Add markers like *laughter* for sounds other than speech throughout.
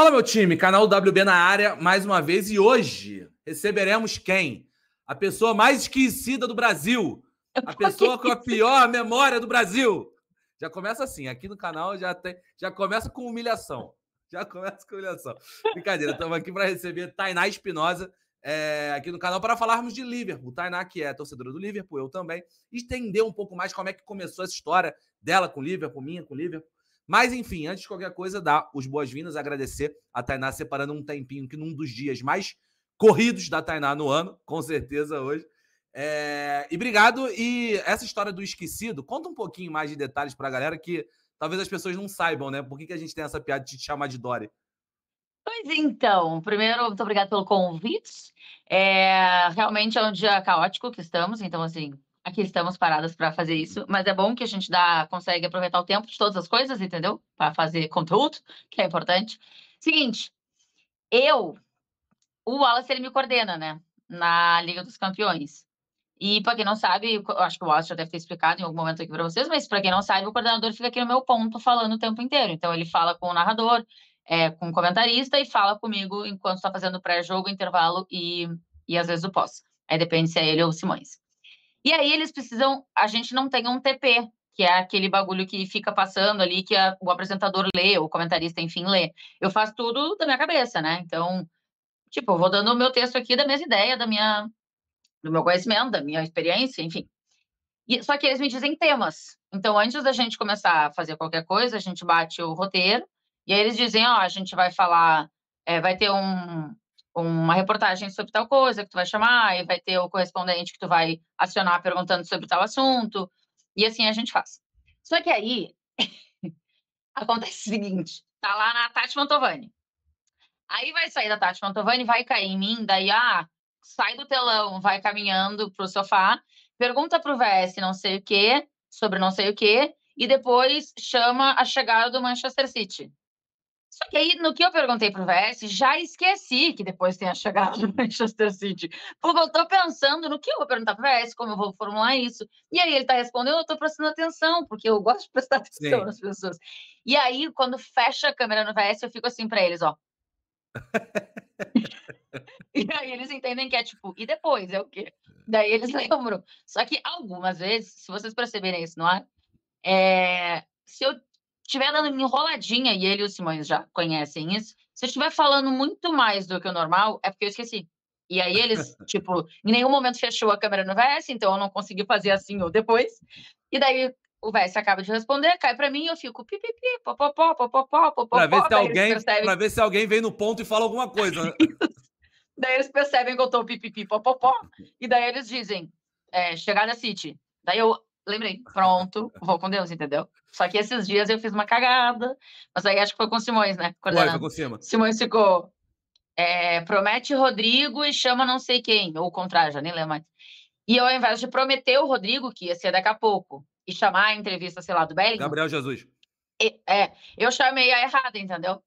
Fala, meu time, canal WB na área mais uma vez e hoje receberemos quem? A pessoa mais esquecida do Brasil, a pessoa com a pior memória do Brasil. Já começa assim, aqui no canal já tem, já começa com humilhação. Já começa com humilhação. Brincadeira, estamos aqui para receber Tainá Espinosa é, aqui no canal para falarmos de Liverpool. Tainá, que é torcedora do Liverpool, eu também, estender um pouco mais como é que começou essa história dela com o Liverpool, minha com o Liverpool. Mas, enfim, antes de qualquer coisa, dar os boas-vindas, agradecer a Tainá separando um tempinho que num dos dias mais corridos da Tainá no ano, *laughs* com certeza hoje. É... E obrigado. E essa história do esquecido, conta um pouquinho mais de detalhes para a galera que talvez as pessoas não saibam, né? Por que, que a gente tem essa piada de te chamar de Dory? Pois então, primeiro, muito obrigado pelo convite. É, realmente é um dia caótico que estamos, então, assim, aqui estamos paradas para fazer isso, mas é bom que a gente dá, consegue aproveitar o tempo de todas as coisas, entendeu? Para fazer conteúdo, *laughs* que é importante. Seguinte, eu, o Wallace, ele me coordena, né? Na Liga dos Campeões. E para quem não sabe, acho que o Wallace já deve ter explicado em algum momento aqui para vocês, mas para quem não sabe, o coordenador fica aqui no meu ponto falando o tempo inteiro. Então ele fala com o narrador, é, com o comentarista e fala comigo enquanto está fazendo pré-jogo, intervalo e, e às vezes o pós. Aí depende se é ele ou o Simões. E aí eles precisam, a gente não tem um TP, que é aquele bagulho que fica passando ali, que a, o apresentador lê, o comentarista, enfim, lê. Eu faço tudo da minha cabeça, né? Então, tipo, eu vou dando o meu texto aqui da minha ideia, da minha, do meu conhecimento, da minha experiência, enfim. E, só que eles me dizem temas. Então, antes da gente começar a fazer qualquer coisa, a gente bate o roteiro, e aí eles dizem, ó, oh, a gente vai falar, é, vai ter um, uma reportagem sobre tal coisa que tu vai chamar, e vai ter o correspondente que tu vai acionar perguntando sobre tal assunto, e assim a gente faz. Só que aí *laughs* acontece o seguinte: tá lá na Tati Mantovani. Aí vai sair da Tati Mantovani, vai cair em mim, daí, ah, sai do telão, vai caminhando pro sofá, pergunta pro VS não sei o quê, sobre não sei o quê, e depois chama a chegada do Manchester City. Só que aí, no que eu perguntei pro vs já esqueci que depois tenha chegado *laughs* no Manchester City. Porque eu estou pensando no que eu vou perguntar pro vs como eu vou formular isso. E aí ele está respondendo, eu estou prestando atenção, porque eu gosto de prestar atenção Sim. nas pessoas. E aí, quando fecha a câmera no vs eu fico assim para eles, ó. *laughs* e aí eles entendem que é tipo, e depois é o quê? Daí eles *laughs* lembram. Só que algumas vezes, se vocês perceberem isso no ar, é, se eu estiver dando enroladinha, e ele e o Simões já conhecem isso, se eu estiver falando muito mais do que o normal, é porque eu esqueci. E aí eles, *laughs* tipo, em nenhum momento fechou a câmera no VS, então eu não consegui fazer assim ou depois. E daí o VS acaba de responder, cai para mim e eu fico pipipi, popopó, popopó, popopó. Pra ver, se alguém, percebem... pra ver se alguém vem no ponto e fala alguma coisa. Né? *laughs* daí eles percebem que eu tô pipipi, popopó. E daí eles dizem, é, chegada City. Daí eu, lembrei, pronto, vou com Deus, entendeu? Só que esses dias eu fiz uma cagada, mas aí acho que foi com o Simões, né? Ué, foi com o Simões. Simões ficou, é, promete Rodrigo e chama não sei quem, ou contrário, já nem lembro mais. E eu, ao invés de prometer o Rodrigo, que ia ser daqui a pouco, e chamar a entrevista, sei lá, do Bellingham... Gabriel Jesus. é, eu chamei a errada, entendeu?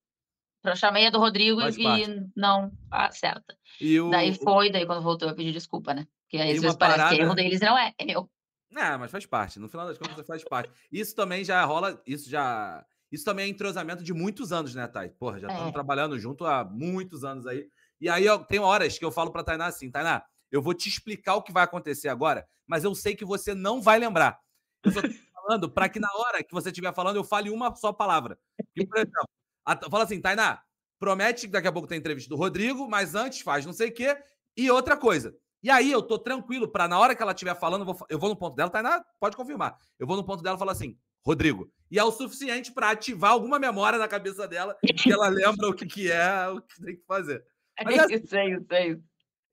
Eu chamei a do Rodrigo Faz e parte. não acerta. Ah, o... Daí foi, daí quando voltou eu pedi desculpa, né? Porque às vezes parece parada... que erro deles não é, é meu. É, mas faz parte. No final das contas, é, faz parte. Isso também já rola. Isso já. Isso também é entrosamento de muitos anos, né, Thay? Porra, já estamos é. trabalhando junto há muitos anos aí. E aí eu, tem horas que eu falo pra Tainá assim, Tainá, eu vou te explicar o que vai acontecer agora, mas eu sei que você não vai lembrar. Eu só tô falando para que na hora que você estiver falando, eu fale uma só palavra. E, por exemplo, a, fala assim, Tainá, promete que daqui a pouco tem entrevista do Rodrigo, mas antes faz não sei o quê. E outra coisa, e aí eu tô tranquilo para na hora que ela estiver falando, eu vou, eu vou no ponto dela, Tainá, pode confirmar. Eu vou no ponto dela e falo assim, Rodrigo. E é o suficiente para ativar alguma memória na cabeça dela, que ela *laughs* lembra o que, que é, o que tem que fazer. Mas é, *laughs* assim, eu sei, eu sei.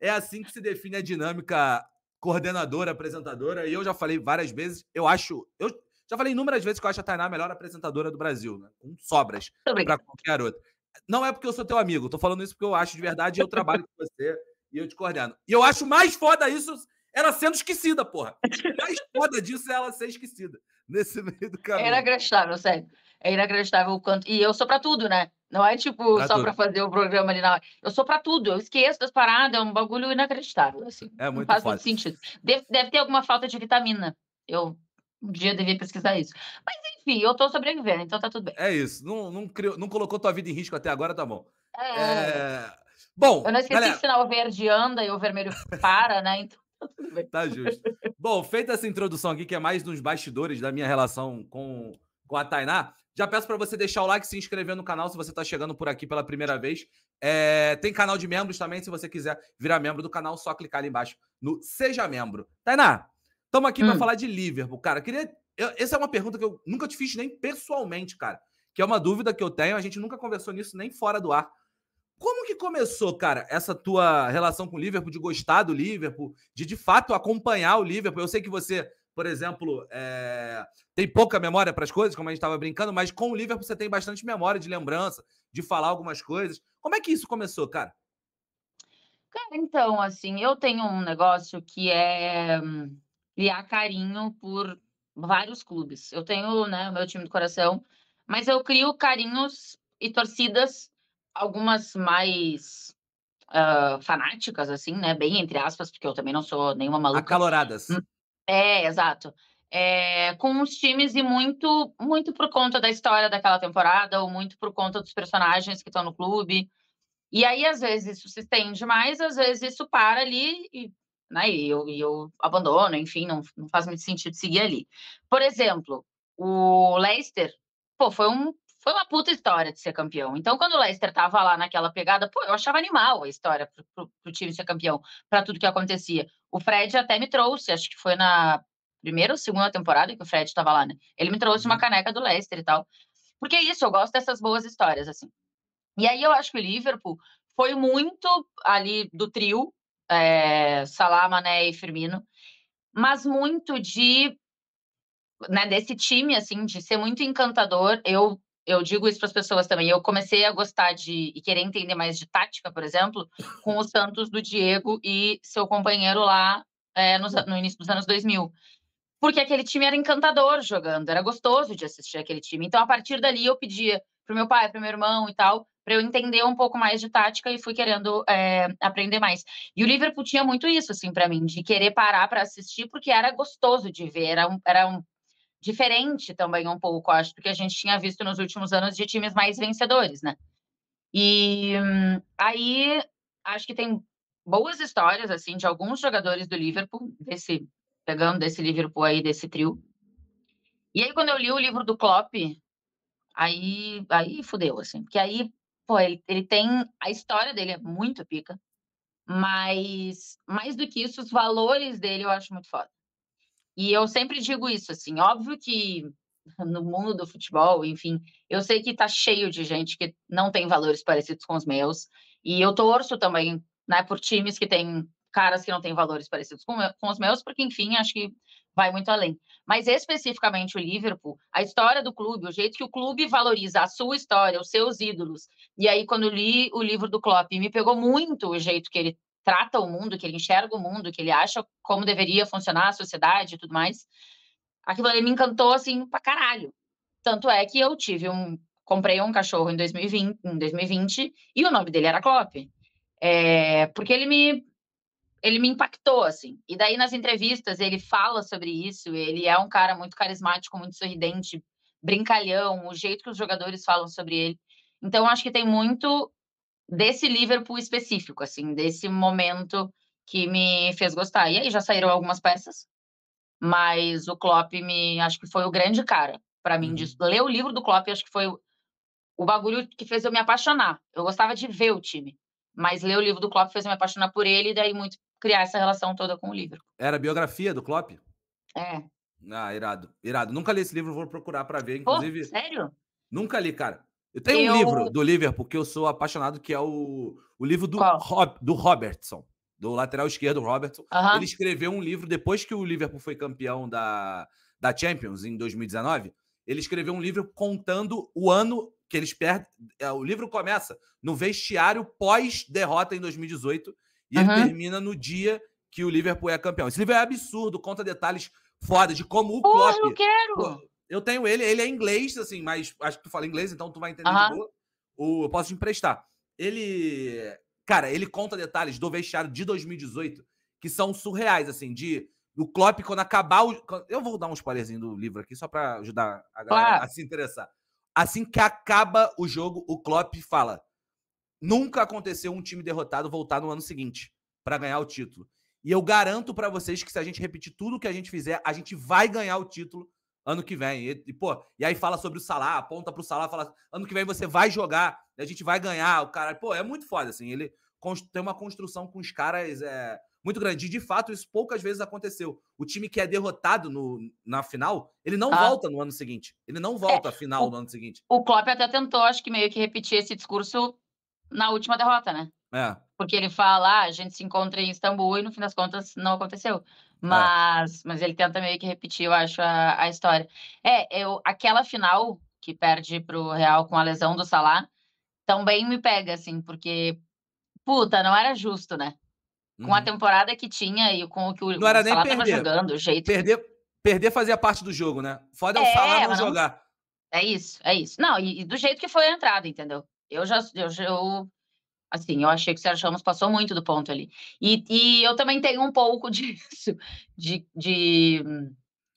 É assim que se define a dinâmica coordenadora, apresentadora, e eu já falei várias vezes, eu acho. Eu já falei inúmeras vezes que eu acho a Tainá a melhor apresentadora do Brasil, né? Com sobras para qualquer outra. Não é porque eu sou teu amigo, tô falando isso porque eu acho de verdade e eu trabalho com você. E eu te coordeno. E eu acho mais foda isso ela sendo esquecida, porra. mais foda disso é ela ser esquecida nesse meio do é caminho. É inacreditável, sério. É inacreditável o quanto. E eu sou pra tudo, né? Não é tipo pra só para fazer o programa ali na hora. Eu sou para tudo, eu esqueço das paradas, é um bagulho inacreditável. Assim. É muito não faz muito sentido. Deve, deve, ter alguma falta de vitamina. Eu um dia devia pesquisar isso. Mas enfim, eu estou sobrevivendo, então tá tudo bem. É isso. Não, não, criou, não colocou tua vida em risco até agora, tá bom. É... é... Bom, eu não esqueci galera... que sinal verde anda e o vermelho para, né? Então *laughs* *laughs* tá justo. Bom, feita essa introdução aqui, que é mais nos bastidores da minha relação com, com a Tainá, já peço para você deixar o like, se inscrever no canal se você está chegando por aqui pela primeira vez. É, tem canal de membros também, se você quiser virar membro do canal, só clicar ali embaixo no Seja Membro. Tainá, estamos aqui hum. para falar de Liverpool, cara. Queria, eu, essa é uma pergunta que eu nunca te fiz nem pessoalmente, cara. Que é uma dúvida que eu tenho, a gente nunca conversou nisso nem fora do ar começou, cara, essa tua relação com o Liverpool, de gostar do Liverpool, de de fato acompanhar o Liverpool? Eu sei que você, por exemplo, é... tem pouca memória para as coisas, como a gente estava brincando, mas com o Liverpool você tem bastante memória de lembrança, de falar algumas coisas. Como é que isso começou, cara? Cara, então, assim, eu tenho um negócio que é hum, criar carinho por vários clubes. Eu tenho, né, o meu time do coração, mas eu crio carinhos e torcidas algumas mais uh, fanáticas, assim, né? Bem entre aspas, porque eu também não sou nenhuma maluca. Acaloradas. Hum, é, exato. É, com os times e muito, muito por conta da história daquela temporada, ou muito por conta dos personagens que estão no clube. E aí, às vezes, isso se estende mais, às vezes isso para ali e, né, e, eu, e eu abandono, enfim, não, não faz muito sentido seguir ali. Por exemplo, o Leicester, pô, foi um foi uma puta história de ser campeão. Então, quando o Leicester tava lá naquela pegada, pô, eu achava animal a história pro, pro, pro time ser campeão, para tudo que acontecia. O Fred até me trouxe, acho que foi na primeira ou segunda temporada que o Fred tava lá, né? Ele me trouxe uma uhum. caneca do Leicester e tal. Porque é isso, eu gosto dessas boas histórias, assim. E aí eu acho que o Liverpool foi muito ali do trio, é, Salah, Mané e Firmino, mas muito de né, desse time, assim, de ser muito encantador. Eu eu digo isso para as pessoas também. Eu comecei a gostar de e querer entender mais de tática, por exemplo, com os Santos do Diego e seu companheiro lá é, no, no, início dos anos 2000. Porque aquele time era encantador jogando, era gostoso de assistir aquele time. Então, a partir dali, eu pedia para meu pai, para meu irmão e tal, para eu entender um pouco mais de tática e fui querendo é, aprender mais. E o Liverpool tinha muito isso, assim, para mim, de querer parar para assistir, porque era gostoso de ver, era um, era um diferente também um pouco, acho, do que a gente tinha visto nos últimos anos de times mais vencedores, né? E aí acho que tem boas histórias assim de alguns jogadores do Liverpool, desse pegando desse Liverpool aí desse trio. E aí quando eu li o livro do Klopp, aí aí fudeu assim, porque aí pô, ele, ele tem a história dele é muito pica, mas mais do que isso os valores dele eu acho muito foda. E eu sempre digo isso, assim, óbvio que *laughs* no mundo do futebol, enfim, eu sei que tá cheio de gente que não tem valores parecidos com os meus, e eu torço também, né, por times que têm caras que não têm valores parecidos com, com os meus, porque, enfim, acho que vai muito além. Mas especificamente o Liverpool, a história do clube, o jeito que o clube valoriza a sua história, os seus ídolos. E aí, quando li o livro do Klopp, me pegou muito o jeito que ele trata o mundo, que ele enxerga o mundo, que ele acha como deveria funcionar a sociedade e tudo mais. Aquilo ali me encantou, assim, pra caralho. Tanto é que eu tive um. Comprei um cachorro em 2020, em 2020 e o nome dele era Klopp É, porque ele me. Ele me impactou, assim. E daí, nas entrevistas, ele fala sobre isso. Ele é um cara muito carismático, muito sorridente, brincalhão, o jeito que os jogadores falam sobre ele. Então, acho que tem muito desse Liverpool específico, assim, desse momento que me fez gostar. E aí já saíram algumas peças, mas o Klopp me acho que foi o grande cara para mim uhum. disso. Ler o livro do Klopp acho que foi o, o bagulho que fez eu me apaixonar. Eu gostava de ver o time, mas ler o livro do Klopp fez eu me apaixonar por ele e daí muito criar essa relação toda com o livro. Era a biografia do Klopp? É. Ah, irado, irado. Nunca li esse livro, vou procurar para ver, inclusive. Pô, sério? Nunca li, cara. Tem eu... um livro do Liverpool que eu sou apaixonado, que é o, o livro do, Rob, do Robertson, do lateral esquerdo Robertson. Ele escreveu um livro depois que o Liverpool foi campeão da, da Champions em 2019. Ele escreveu um livro contando o ano que eles perdem. É, o livro começa no vestiário pós-derrota em 2018 e ele termina no dia que o Liverpool é campeão. Esse livro é absurdo, conta detalhes foda de como o Porra, Klopp. Eu quero! Eu tenho ele, ele é inglês, assim, mas acho que tu fala inglês, então tu vai entender uhum. de eu posso te emprestar. Ele. Cara, ele conta detalhes do vestiário de 2018 que são surreais, assim, de o Klopp, quando acabar o. Eu vou dar um spoilerzinho do livro aqui, só para ajudar a galera claro. a se interessar. Assim que acaba o jogo, o Klopp fala: nunca aconteceu um time derrotado voltar no ano seguinte para ganhar o título. E eu garanto para vocês que se a gente repetir tudo que a gente fizer, a gente vai ganhar o título, ano que vem. E, e, pô, e aí fala sobre o Salah, aponta pro Salah, fala, ano que vem você vai jogar, a gente vai ganhar, o cara, pô, é muito foda, assim, ele tem uma construção com os caras é, muito grande, e de fato isso poucas vezes aconteceu. O time que é derrotado no, na final, ele não ah. volta no ano seguinte, ele não volta é, à final o, no ano seguinte. O Klopp até tentou, acho que meio que repetir esse discurso na última derrota, né? É. Porque ele fala, ah, a gente se encontra em Istambul e no fim das contas não aconteceu. É. Mas, mas ele tenta meio que repetir, eu acho, a, a história. É, eu, aquela final que perde pro Real com a lesão do Salah, também me pega, assim, porque, puta, não era justo, né? Com uhum. a temporada que tinha e com o que o, não era Salah nem perder. jogando, o jeito... Perder, perder fazia parte do jogo, né? Foda é, é o Salah não jogar. Não... É isso, é isso. Não, e, e, do jeito que foi a entrada, entendeu? Eu já eu, eu Assim, eu achei que o Sérgio Ramos passou muito do ponto ali. E, e eu também tenho um pouco *laughs* disso, de, de.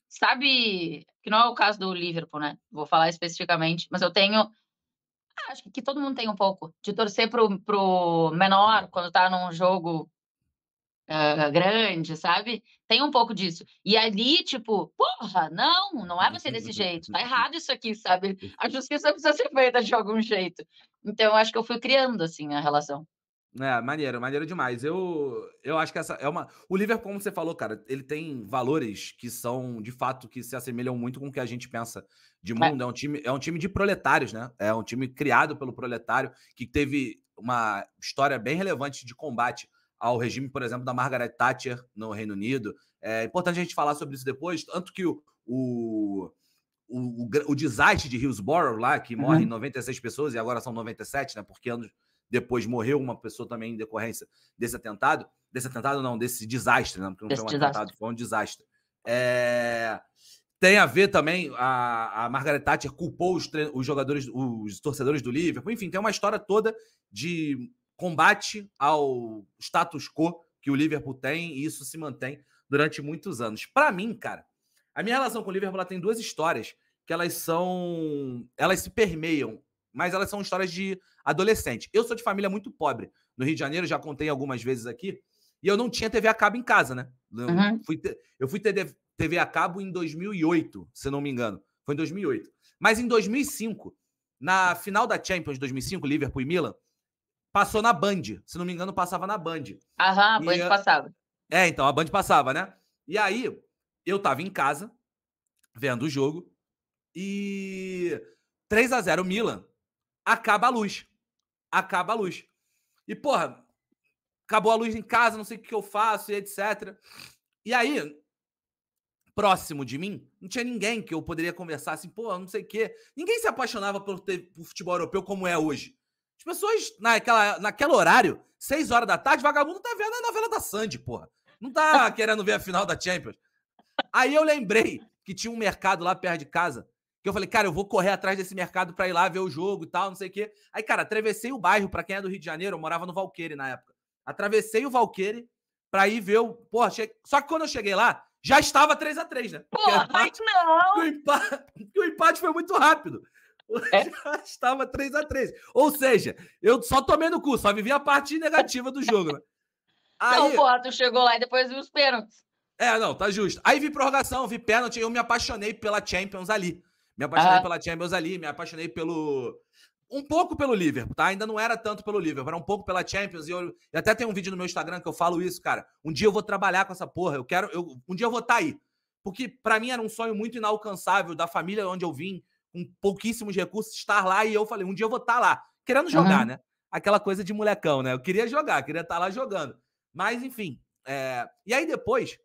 Sabe, que não é o caso do Liverpool, né? Vou falar especificamente, mas eu tenho. Ah, acho que todo mundo tem um pouco, de torcer pro, pro menor quando tá num jogo uh, grande, sabe? Tem um pouco disso. E ali, tipo, porra, não, não é você desse jeito, tá *laughs* errado isso aqui, sabe? A justiça precisa ser feita de algum jeito. Então, acho que eu fui criando, assim, a relação. É, maneiro, maneiro demais. Eu, eu acho que essa é uma. O Liverpool, como você falou, cara, ele tem valores que são, de fato, que se assemelham muito com o que a gente pensa de é. mundo. É, é um, time, é um time de proletários, né? É um time criado pelo proletário, que teve uma história bem relevante de combate ao regime, por exemplo, da Margaret Thatcher no Reino Unido. É importante a gente falar sobre isso depois, tanto que o, o, o, o desastre de Hillsborough lá, que uhum. 96 pessoas e agora são 97, né, porque anos depois morreu uma pessoa também em decorrência desse atentado. Desse atentado não, desse desastre, né, porque não desse foi um desastre. atentado, foi um desastre. É... Tem a ver também, a, a Margaret Thatcher culpou os, os jogadores, os torcedores do Liverpool. Enfim, tem uma história toda de combate ao status quo que o Liverpool tem e isso se mantém durante muitos anos. Para mim, cara, a minha relação com o Liverpool tem duas histórias que elas são, elas se permeiam, mas elas são histórias de adolescente. Eu sou de família muito pobre, no Rio de Janeiro, já contei algumas vezes aqui, e eu não tinha TV a cabo em casa, né? Eu uhum. fui ter, eu fui ter TV a cabo em 2008, se não me engano. Foi em 2008. Mas em 2005, na final da Champions 2005, Liverpool e Milan, passou na Band. Se não me engano, passava na Band. Aham, a Band e, passava. É, então, a Band passava, né? E aí, eu tava em casa, vendo o jogo, e 3 a 0 Milan, acaba a luz. Acaba a luz. E, porra, acabou a luz em casa, não sei o que eu faço, e etc. E aí, próximo de mim, não tinha ninguém que eu poderia conversar assim, pô, não sei o quê. Ninguém se apaixonava pelo futebol europeu como é hoje. As tipo, pessoas, naquela, naquele horário, 6 horas da tarde, vagabundo tá vendo a novela da Sandy, porra. Não tá *laughs* querendo ver a final da Champions. Aí eu lembrei que tinha um mercado lá perto de casa, que eu falei, cara, eu vou correr atrás desse mercado pra ir lá ver o jogo e tal, não sei o quê. Aí, cara, atravessei o bairro, pra quem é do Rio de Janeiro, eu morava no Valqueire na época. Atravessei o Valqueire pra ir ver o. Porra, che... só que quando eu cheguei lá, já estava 3 a 3 né? Porra, empate... não! *laughs* O empate... *laughs* o empate foi muito rápido. É? *laughs* Já estava 3 a 3 Ou seja, eu só tomei no cu, só vivi a parte negativa do jogo. Né? *laughs* Aí... Não, porra, tu chegou lá e depois viu os pênaltis. É, não, tá justo. Aí vi prorrogação, vi pênalti, eu me apaixonei pela Champions ali. Me apaixonei ah. pela Champions ali, me apaixonei pelo. Um pouco pelo Liverpool, tá? Ainda não era tanto pelo Liverpool, era um pouco pela Champions. E eu, até tem um vídeo no meu Instagram que eu falo isso, cara. Um dia eu vou trabalhar com essa porra, eu quero. Eu, um dia eu vou estar tá aí. Porque para mim era um sonho muito inalcançável da família onde eu vim, com pouquíssimos recursos, estar lá. E eu falei, um dia eu vou estar lá, querendo jogar, uhum. né? Aquela coisa de molecão, né? Eu queria jogar, queria estar lá jogando. Mas, enfim. É... E aí depois,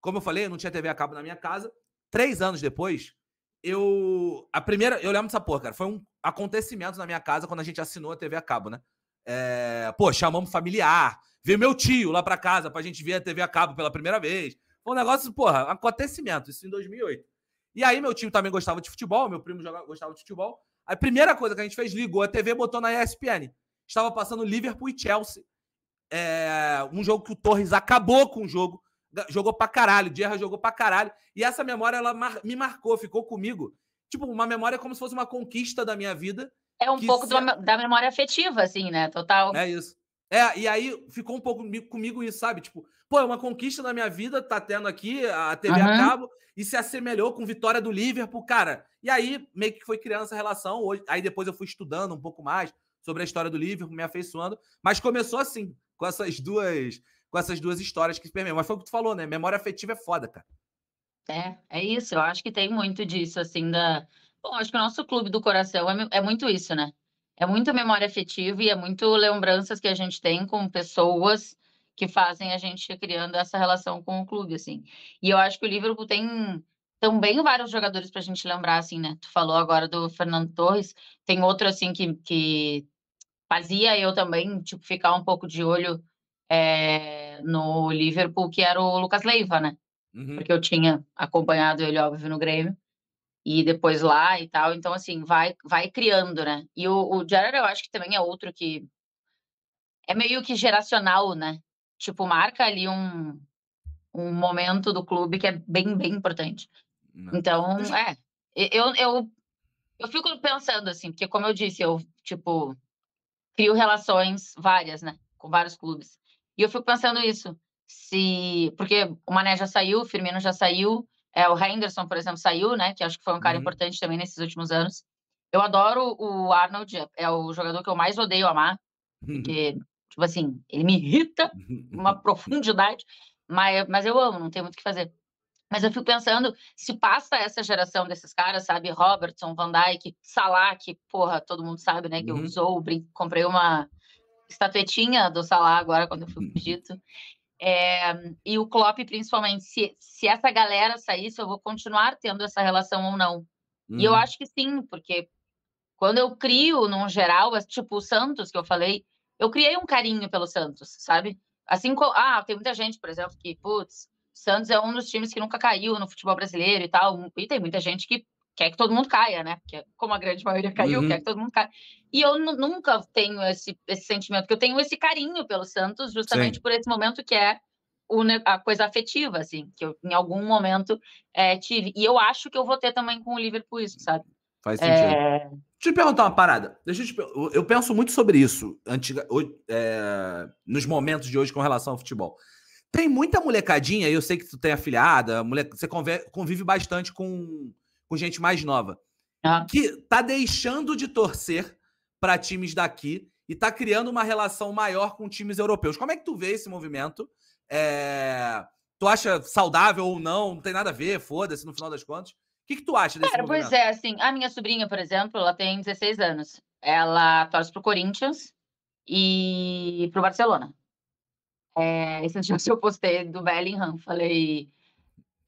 como eu falei, eu não tinha TV a cabo na minha casa. Três anos depois, eu. A primeira. Eu lembro dessa porra, cara. Foi um acontecimento na minha casa quando a gente assinou a TV a cabo, né? É... Pô, chamamos familiar. Veio meu tio lá pra casa pra gente ver a TV a cabo pela primeira vez. Foi um negócio, porra, acontecimento. Isso em 2008. E aí, meu tio também gostava de futebol, meu primo jogava, gostava de futebol. A primeira coisa que a gente fez, ligou a TV, botou na ESPN. Estava passando Liverpool e Chelsea. É, um jogo que o Torres acabou com o jogo. Jogou pra caralho, Dierra jogou pra caralho. E essa memória, ela mar, me marcou, ficou comigo. Tipo, uma memória como se fosse uma conquista da minha vida. É um pouco se... da memória afetiva, assim, né? Total. É isso. É, e aí ficou um pouco comigo isso, sabe? Tipo, Pô, é uma conquista na minha vida, tá tendo aqui a TV uhum. a cabo, e se assemelhou com vitória do Liverpool, cara. E aí, meio que foi criando essa relação. Hoje, aí depois eu fui estudando um pouco mais sobre a história do Liverpool, me afeiçoando. Mas começou assim, com essas duas com essas duas histórias que permeiam. Mas foi o que tu falou, né? Memória afetiva é foda, cara. É, é isso. Eu acho que tem muito disso, assim, da... Bom, acho que o nosso clube do coração é, é muito isso, né? É muito memória afetiva e é muito lembranças que a gente tem com pessoas que fazem a gente criando essa relação com o clube, assim. E eu acho que o Liverpool tem também vários jogadores para a gente lembrar, assim, né? Tu falou agora do Fernando Torres, tem outro, assim, que, que fazia eu também, tipo, ficar um pouco de olho é, no Liverpool, que era o Lucas Leiva, né? Uhum. Porque eu tinha acompanhado ele, óbvio, no Grêmio e depois lá e tal. Então, assim, vai, vai criando, né? E o, o Gerard, eu acho que também é outro que é meio que geracional, né? Tipo, marca ali um, um momento do clube que é bem, bem importante. Não. Então, é. Eu, eu, eu fico pensando, assim, porque, como eu disse, eu, tipo, crio relações várias, né? Com vários clubes. E eu fico pensando isso. Se. Porque o Mané já saiu, o Firmino já saiu, é, o Henderson, por exemplo, saiu, né? Que acho que foi um cara uhum. importante também nesses últimos anos. Eu adoro o Arnold, é, é o jogador que eu mais odeio amar, *laughs* porque Tipo assim, ele me irrita *laughs* uma profundidade, mas, mas eu amo, não tem muito o que fazer. Mas eu fico pensando, se passa essa geração desses caras, sabe? Robertson, Van Dyke, Salah, que, porra, todo mundo sabe, né? Que uhum. eu usou, comprei uma estatuetinha do Salah agora, quando eu fui pro *laughs* Egito. É, e o Klopp, principalmente. Se, se essa galera sair, se eu vou continuar tendo essa relação ou não. Uhum. E eu uhum. acho que sim, porque quando eu crio, num geral, é, tipo o Santos, que eu falei, eu criei um carinho pelo Santos, sabe? Assim como. Ah, tem muita gente, por exemplo, que, putz, Santos é um dos times que nunca caiu no futebol brasileiro e tal. E tem muita gente que quer que todo mundo caia, né? Porque é como a grande maioria caiu, uhum. quer que todo mundo caia. E eu nunca tenho esse, esse sentimento, porque eu tenho esse carinho pelo Santos, justamente Sim. por esse momento que é a coisa afetiva, assim, que eu em algum momento é, tive. E eu acho que eu vou ter também com o Liverpool isso, sabe? Faz eh, sentido. É, Deixa eu te perguntar uma parada. Deixa eu, te... eu penso muito sobre isso antiga, é... nos momentos de hoje com relação ao futebol. Tem muita molecadinha, eu sei que tu tem afiliada, moleca, você convive bastante com, com gente mais nova, ah. que tá deixando de torcer para times daqui e tá criando uma relação maior com times europeus. Como é que tu vê esse movimento? É... Tu acha saudável ou não? Não tem nada a ver, foda-se no final das contas que, que tu acha desse Cara, movimento? Pois é, assim, a minha sobrinha, por exemplo, ela tem 16 anos. Ela torce pro Corinthians e pro Barcelona. É, esse dia *laughs* eu postei do Bellingham, falei...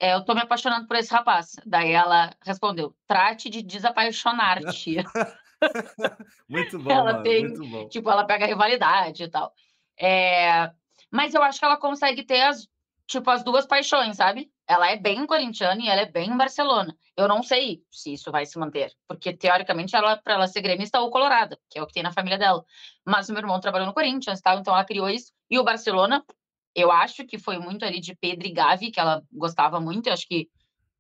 É, eu tô me apaixonando por esse rapaz. Daí ela respondeu, trate de desapaixonar, te *laughs* muito *laughs* bom, ela mano, tem, muito bom. Tipo, ela pega rivalidade e tal. É, mas eu acho que ela consegue ter as, tipo, as duas paixões, sabe? Ela é bem corintiana e ela é bem Barcelona. Eu não sei se isso vai se manter, porque teoricamente ela para ela ser gremista ou colorada, que é o que tem na família dela. Mas o meu irmão trabalhou no Corinthians, tal, então ela criou isso. E o Barcelona, eu acho que foi muito ali de Pedro e Gavi que ela gostava muito. Eu acho que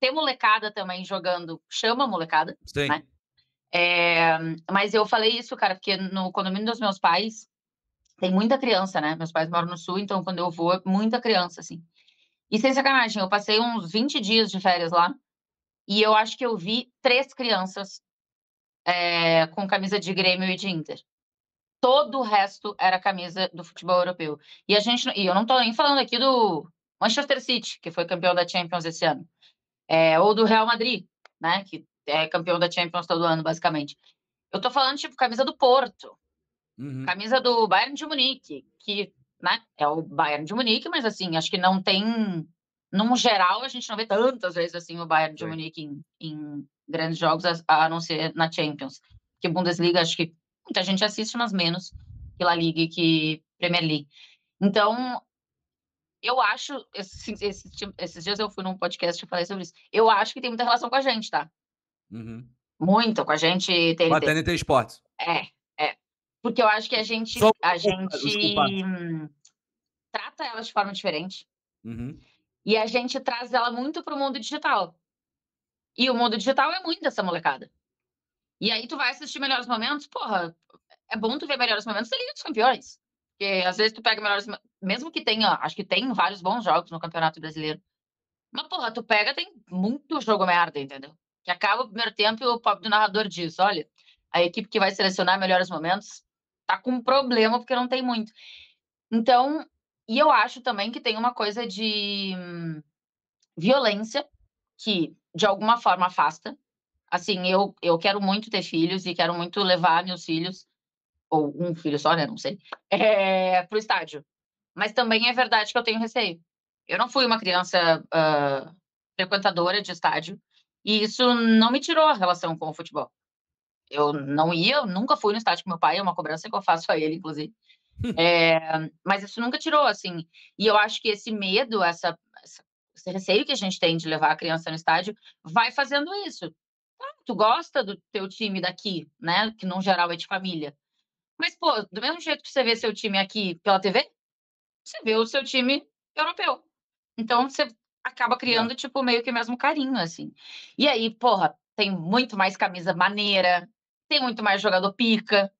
ter molecada também jogando chama molecada, Sim. né? É, mas eu falei isso, cara, porque no condomínio dos meus pais tem muita criança, né? Meus pais moram no sul, então quando eu vou é muita criança, assim. E sem sacanagem, eu passei uns 20 dias de férias lá e eu acho que eu vi três crianças é, com camisa de Grêmio e de Inter. Todo o resto era camisa do futebol europeu. E a gente, e eu não estou nem falando aqui do Manchester City, que foi campeão da Champions esse ano, é, ou do Real Madrid, né, que é campeão da Champions todo ano, basicamente. Eu estou falando, tipo, camisa do Porto, uhum. camisa do Bayern de Munique, que né? É o Bayern de Munique, mas assim, acho que não tem. Num geral, a gente não vê tantas vezes assim o Bayern de Sim. Munique em, em, grandes jogos, a, a, não ser na Champions. Que Bundesliga, acho que muita gente assiste, mas menos que La Liga e que Premier League. Então, eu acho. Esses, esses dias eu fui num podcast e falei sobre isso. Eu acho que tem muita relação com a gente, tá? Uhum. Muito com a gente. Com a TNT Esportes. É, porque eu acho que a gente, Só... a gente Desculpa. trata ela de forma diferente. Uhum. E a gente traz ela muito para o mundo digital. E o mundo digital é muito dessa molecada. E aí tu vai assistir melhores momentos, porra, é bom tu ver melhores momentos da Liga dos Campeões. Porque às vezes tu pega melhores. Mesmo que tenha, acho que tem vários bons jogos no Campeonato Brasileiro. Mas, porra, tu pega, tem muito jogo merda, entendeu? Que acaba o primeiro tempo e o pobre do narrador diz: olha, a equipe que vai selecionar melhores momentos tá com um problema porque não tem muito. Então, e eu acho também que tem uma coisa de violência que de alguma forma afasta. Assim, eu, eu quero muito ter filhos e quero muito levar meus filhos, ou um filho só, né? Não sei, é, pro estádio. Mas também é verdade que eu tenho receio. Eu não fui uma criança uh, frequentadora de estádio, e isso não me tirou a relação com o futebol. Eu não ia, eu nunca fui no estádio com meu pai, é uma cobrança que eu faço a ele, inclusive. *laughs* É, mas isso nunca tirou, assim. E eu acho que esse medo, essa, esse receio que a gente tem de levar a criança no estádio, vai fazendo isso. Ah, tu gosta do teu time daqui, né? Que no geral é de família. Mas, pô, do mesmo jeito que você vê seu time aqui pela TV, você vê o seu time europeu. Então, você acaba é criando, tipo, meio que o mesmo carinho, assim. E aí, porra, tem muito mais camisa maneira, tem muito mais jogador pica.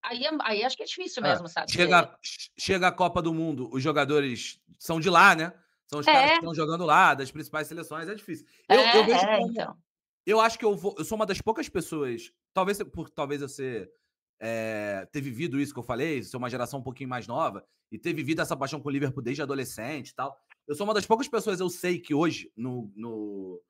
Aí, é, aí acho que é difícil é, mesmo, é. sabe? Chega, chega a Copa do Mundo, os jogadores são de lá, né? São os é. caras que é. estão jogando lá, das principais seleções, é difícil. Eu, é, eu vejo como, então. Eu acho que eu vou. Eu sou uma das poucas pessoas, talvez por talvez eu ser. É, ter vivido isso que eu falei, ser uma geração um pouquinho mais nova, e ter vivido essa paixão com o Liverpool desde adolescente e tal. Eu sou uma das poucas pessoas, eu sei que hoje, no, no,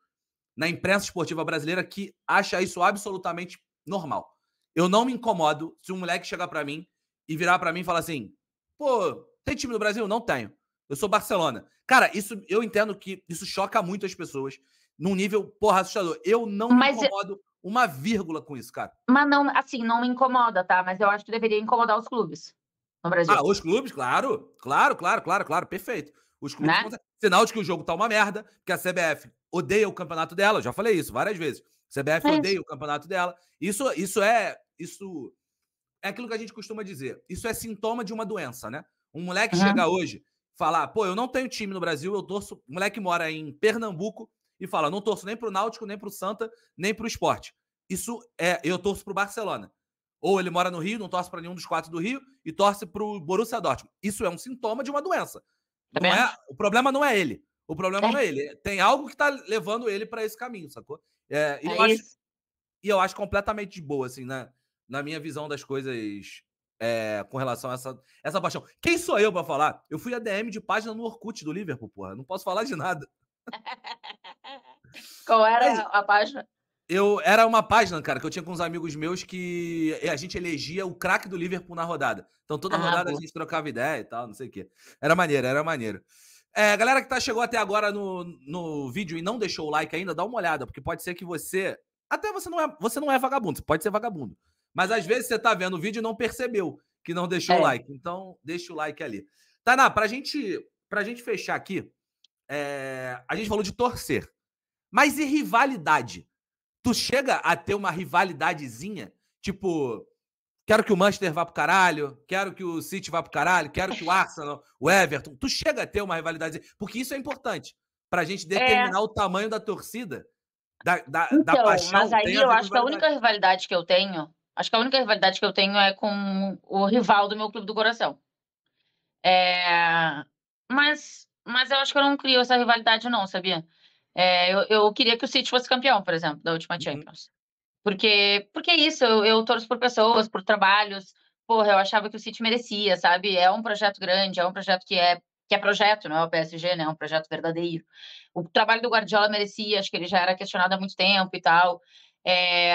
na imprensa esportiva brasileira que acha isso absolutamente normal. Eu não me incomodo se um moleque chegar para mim e virar para mim e falar assim: pô, tem time do Brasil? Não tenho. Eu sou Barcelona. Cara, isso eu entendo que isso choca muito as pessoas num nível, porra, assustador. Eu não Mas me incomodo eu... uma vírgula com isso, cara. Mas não, assim, não me incomoda, tá? Mas eu acho que deveria incomodar os clubes no Brasil. Ah, os clubes, claro. Claro, claro, claro, claro. Perfeito. Os clubes. Né? Sinal de que o jogo tá uma merda, que a CBF odeia o campeonato dela. Eu já falei isso várias vezes. A CBF é odeia isso. o campeonato dela. Isso, isso é. Isso é aquilo que a gente costuma dizer. Isso é sintoma de uma doença, né? Um moleque uhum. chega hoje, falar, pô, eu não tenho time no Brasil, eu torço. O moleque mora em Pernambuco e fala, não torço nem pro Náutico, nem pro Santa, nem pro esporte. Isso é, eu torço pro Barcelona. Ou ele mora no Rio, não torce para nenhum dos quatro do Rio e torce pro Borussia Dortmund. Isso é um sintoma de uma doença. Tá não é, o problema não é ele. O problema é. não é ele. Tem algo que tá levando ele para esse caminho, sacou? É, e, é eu acho, e, eu acho, completamente de boa, assim, na, né, na minha visão das coisas é, com relação a essa, essa paixão. Quem sou eu para falar? Eu fui ADM de página no Orkut do Liverpool, porra. Não posso falar de nada. *laughs* Qual é era Mas, a página? Eu era uma página, cara, que eu tinha com uns amigos meus que a gente elegia o craque do Liverpool na rodada. Então toda ah, rodada a gente trocava ideia e tal, não sei o quê. Era maneiro, era maneiro. É, galera que tá, chegou até agora no, no vídeo e não deixou o like ainda, dá uma olhada, porque pode ser que você. Até você não é, você não é vagabundo, você pode ser vagabundo. Mas às vezes você tá vendo o vídeo e não percebeu que não deixou é. o like. Então, deixa o like ali. Tainá, pra gente, pra gente fechar aqui, é, a gente falou de torcer. Mas e rivalidade? Tu chega a ter uma rivalidadezinha, tipo, quero que o Manchester vá pro caralho, quero que o City vá pro caralho, quero que o Arsenal, o Everton, tu chega a ter uma rivalidade, porque isso é importante pra gente é. determinar é. o tamanho da torcida, da, da, então, da paixão. Mas aí eu acho que a única rivalidade que eu tenho, acho que a única rivalidade que eu tenho é com o rival do meu clube do coração. É... Mas, mas eu acho que eu não crio essa rivalidade não, sabia? É, eu, eu, queria que o City fosse campeão, por exemplo, da última uhum. Champions. Porque, porque é isso, eu, eu torço por pessoas, por trabalhos. Porra, eu achava que o City merecia, sabe? É um projeto grande, é um projeto que é que é projeto, não é o PSG, né? É um projeto verdadeiro. O trabalho do Guardiola merecia, acho que ele já era questionado há muito tempo e tal. É,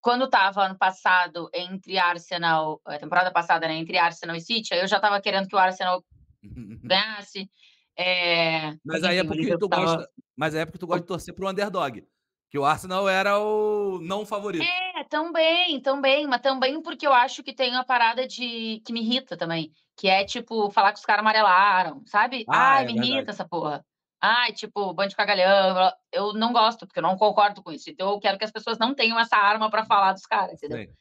quando estava ano passado entre Arsenal, temporada passada, né, entre Arsenal e City, eu já estava querendo que o Arsenal *laughs* ganhasse. É... é assim, mas, aí é porque tu tava... gosta, mas é porque tu gosta de torcer pro underdog. Que o Arsenal era o não favorito. É, também, também. Mas também porque eu acho que tem uma parada de que me irrita também. Que é, tipo, falar que os caras amarelaram, sabe? Ah, Ai, é me verdade. irrita essa porra. Ai, tipo, bando de cagalhão. Eu não gosto, porque eu não concordo com isso. Então eu quero que as pessoas não tenham essa arma para falar dos caras, entendeu? Sim.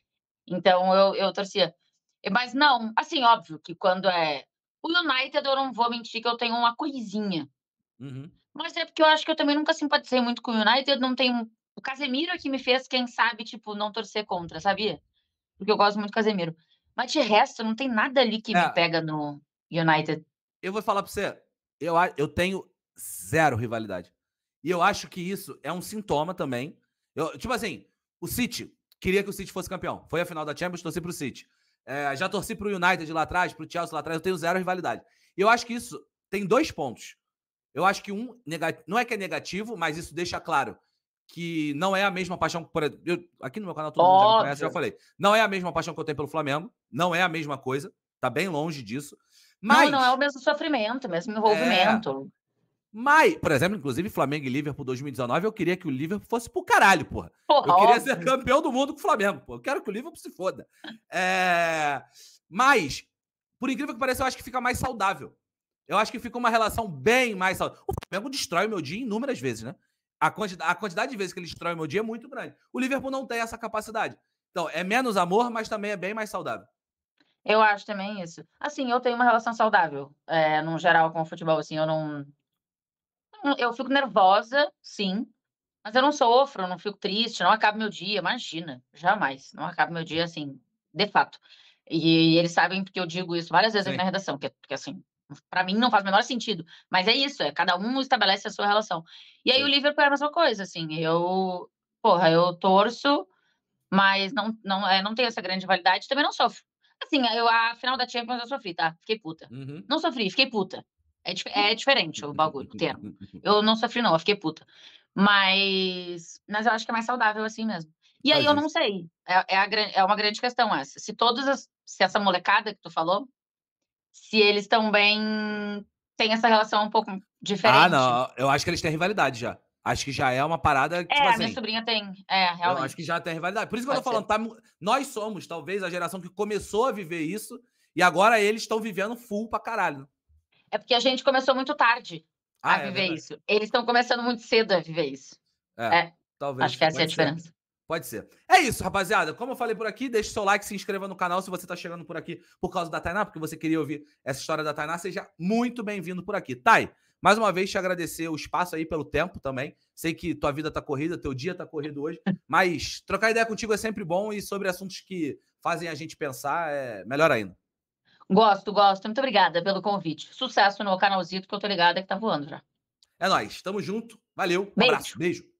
Então eu, eu torcia. Mas não, assim, óbvio que quando é o United, eu não vou mentir que eu tenho uma coisinha. Uhum. Mas é porque eu acho que eu também nunca simpatizei muito com o United, não tenho... O Casemiro é que me fez, quem sabe, tipo, não torcer contra, sabia? Porque eu gosto muito do Casemiro. Mas de resto, não tem nada ali que é. me pega no United. Eu vou falar pra você, eu, eu tenho zero rivalidade. E eu acho que isso é um sintoma também. Eu, tipo assim, o City, queria que o City fosse campeão. Foi a final da Champions, torci pro City. É, já torci pro United lá atrás, pro Chelsea lá atrás, eu tenho zero rivalidade. E eu acho que isso tem dois pontos. Eu acho que um, não é que é negativo, mas isso deixa claro que não é a mesma paixão. Por, eu, aqui no meu canal todo mundo já me conhece, já falei. Não é a mesma paixão que eu tenho pelo Flamengo, não é a mesma coisa, tá bem longe disso. Mas, não, não é o mesmo sofrimento, o mesmo é. envolvimento. Mas, por exemplo, inclusive Flamengo e Liverpool 2019, eu queria que o Liverpool fosse pro caralho, porra. porra eu queria óbvio. ser campeão do mundo com o Flamengo, porra. Eu quero que o Liverpool se foda. É... Mas, por incrível que pareça, eu acho que fica mais saudável. Eu acho que fica uma relação bem mais saudável. O Flamengo destrói o meu dia inúmeras vezes, né? A quantidade, a quantidade de vezes que ele destrói o meu dia é muito grande. O Liverpool não tem essa capacidade. Então, é menos amor, mas também é bem mais saudável. Eu acho também isso. Assim, eu tenho uma relação saudável, é, no geral, com o futebol. Assim, eu não, eu fico nervosa, sim, mas eu não sofro, não fico triste, não acaba meu dia, imagina, jamais, não acaba meu dia assim, de fato. E, e eles sabem porque eu digo isso várias vezes sim. na redação, que, que assim, para mim não faz o menor sentido, mas é isso, é cada um estabelece a sua relação. E aí sim. o Liverpool é a mesma coisa, assim, eu, porra, eu torço, mas não, não, é, não tenho essa grande validade também não sofro. Assim, eu, a final da Champions eu sofri, tá? Fiquei puta. Uhum. Não sofri, fiquei puta. É, é diferente o bagulho, o termo. Eu não sofri, não, eu fiquei puta. Mas, mas eu acho que é mais saudável assim mesmo. E aí ah, eu não sei. É, é, a, é uma grande questão essa. Se todas as, se essa molecada que tu falou, se eles também têm essa relação um pouco diferente. Ah, não. Eu acho que eles têm rivalidade já. Acho que já é uma parada. Tipo é, assim, minha sobrinha tem. É, realmente. Eu acho que já tem rivalidade. Por isso que Pode eu tô falando, tá, nós somos, talvez, a geração que começou a viver isso e agora eles estão vivendo full pra caralho. É porque a gente começou muito tarde ah, a é, viver isso. Eles estão começando muito cedo a viver isso. É, é. talvez. Acho que essa é a diferença. Ser. Pode ser. É isso, rapaziada. Como eu falei por aqui, deixe seu like, se inscreva no canal se você está chegando por aqui por causa da Tainá, porque você queria ouvir essa história da Tainá. Seja muito bem-vindo por aqui. Tai, mais uma vez te agradecer o espaço aí pelo tempo também. Sei que tua vida tá corrida, teu dia tá corrido hoje, mas trocar ideia contigo é sempre bom e sobre assuntos que fazem a gente pensar é melhor ainda. Gosto, gosto. Muito obrigada pelo convite. Sucesso no canalzito que eu tô ligada que tá voando já. É nóis. Tamo junto. Valeu. Um Beijo. abraço. Beijo.